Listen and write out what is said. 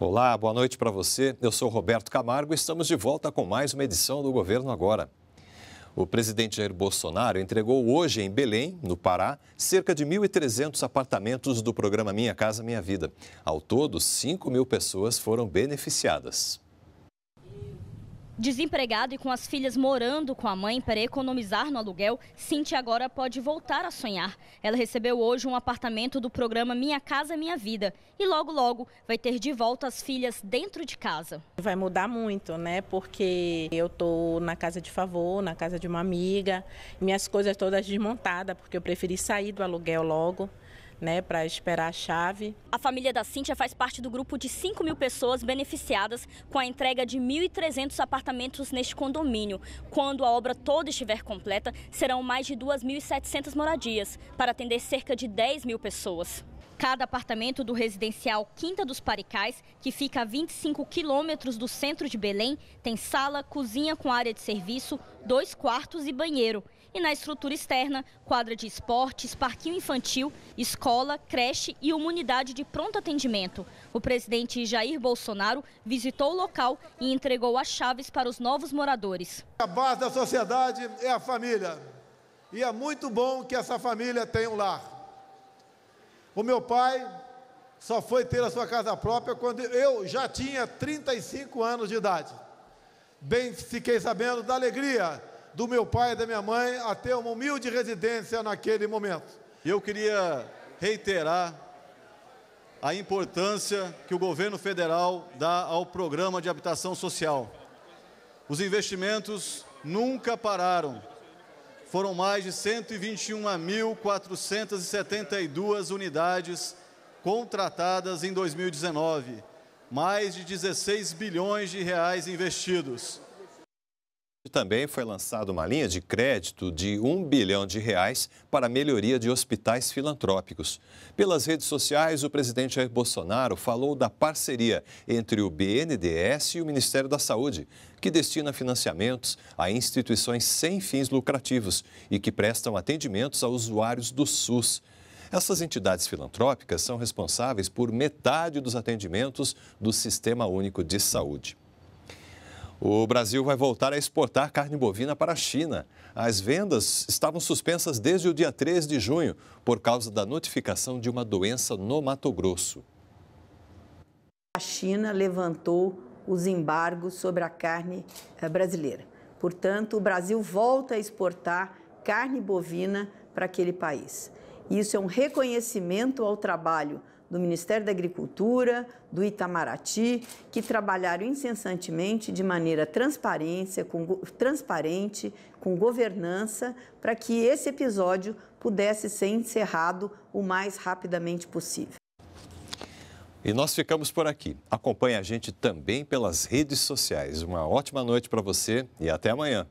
Olá, boa noite para você. Eu sou Roberto Camargo e estamos de volta com mais uma edição do Governo Agora. O presidente Jair Bolsonaro entregou hoje em Belém, no Pará, cerca de 1.300 apartamentos do programa Minha Casa Minha Vida. Ao todo, 5 mil pessoas foram beneficiadas. Desempregada e com as filhas morando com a mãe para economizar no aluguel, Cintia agora pode voltar a sonhar. Ela recebeu hoje um apartamento do programa Minha Casa Minha Vida e logo logo vai ter de volta as filhas dentro de casa. Vai mudar muito, né? Porque eu tô na casa de favor, na casa de uma amiga, minhas coisas todas desmontadas, porque eu preferi sair do aluguel logo né, para esperar a chave. A família da Cíntia faz parte do grupo de 5 mil pessoas beneficiadas com a entrega de 1.300 apartamentos neste condomínio. Quando a obra toda estiver completa, serão mais de 2.700 moradias, para atender cerca de 10 mil pessoas. Cada apartamento do residencial Quinta dos Paricais, que fica a 25 quilômetros do centro de Belém, tem sala, cozinha com área de serviço, dois quartos e banheiro. E na estrutura externa, quadra de esportes, parquinho infantil, escola, creche e uma unidade de pronto atendimento. O presidente Jair Bolsonaro visitou o local e entregou as chaves para os novos moradores. A base da sociedade é a família. E é muito bom que essa família tenha um lar. O meu pai só foi ter a sua casa própria quando eu já tinha 35 anos de idade. Bem, fiquei sabendo da alegria do meu pai e da minha mãe a ter uma humilde residência naquele momento. Eu queria reiterar a importância que o governo federal dá ao programa de habitação social. Os investimentos nunca pararam foram mais de 121.472 unidades contratadas em 2019, mais de 16 bilhões de reais investidos. Também foi lançada uma linha de crédito de um bilhão de reais para a melhoria de hospitais filantrópicos. Pelas redes sociais, o presidente Jair Bolsonaro falou da parceria entre o BNDES e o Ministério da Saúde, que destina financiamentos a instituições sem fins lucrativos e que prestam atendimentos a usuários do SUS. Essas entidades filantrópicas são responsáveis por metade dos atendimentos do Sistema Único de Saúde. O Brasil vai voltar a exportar carne bovina para a China. As vendas estavam suspensas desde o dia 3 de junho por causa da notificação de uma doença no Mato Grosso. A China levantou os embargos sobre a carne eh, brasileira. Portanto, o Brasil volta a exportar carne bovina para aquele país. Isso é um reconhecimento ao trabalho do Ministério da Agricultura, do Itamaraty, que trabalharam incessantemente de maneira transparência, com, transparente, com governança, para que esse episódio pudesse ser encerrado o mais rapidamente possível. E nós ficamos por aqui. Acompanhe a gente também pelas redes sociais. Uma ótima noite para você e até amanhã.